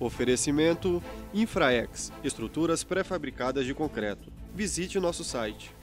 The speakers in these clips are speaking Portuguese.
Oferecimento Infraex Estruturas pré-fabricadas de concreto. Visite o nosso site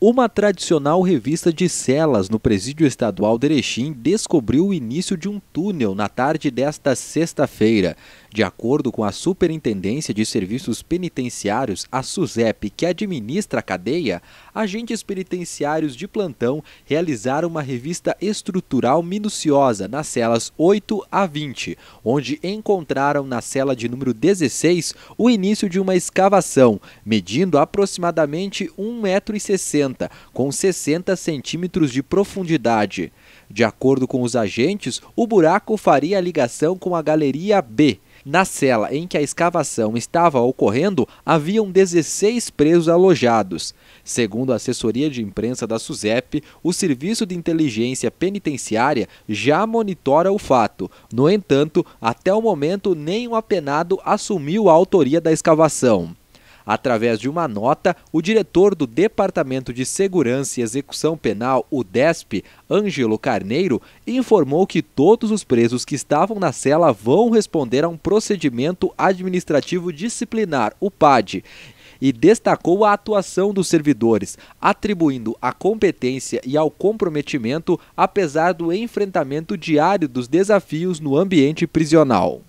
uma tradicional revista de celas no presídio estadual de Erechim descobriu o início de um túnel na tarde desta sexta-feira. De acordo com a Superintendência de Serviços Penitenciários, a SUSEP, que administra a cadeia, agentes penitenciários de plantão realizaram uma revista estrutural minuciosa nas celas 8 a 20, onde encontraram na cela de número 16 o início de uma escavação, medindo aproximadamente 1,60m com 60 centímetros de profundidade. De acordo com os agentes, o buraco faria ligação com a galeria B. Na cela em que a escavação estava ocorrendo, haviam 16 presos alojados. Segundo a assessoria de imprensa da SUSEP, o Serviço de Inteligência Penitenciária já monitora o fato. No entanto, até o momento, nenhum apenado assumiu a autoria da escavação. Através de uma nota, o diretor do Departamento de Segurança e Execução Penal, o DESP, Ângelo Carneiro, informou que todos os presos que estavam na cela vão responder a um procedimento administrativo disciplinar, o PAD, e destacou a atuação dos servidores, atribuindo a competência e ao comprometimento, apesar do enfrentamento diário dos desafios no ambiente prisional.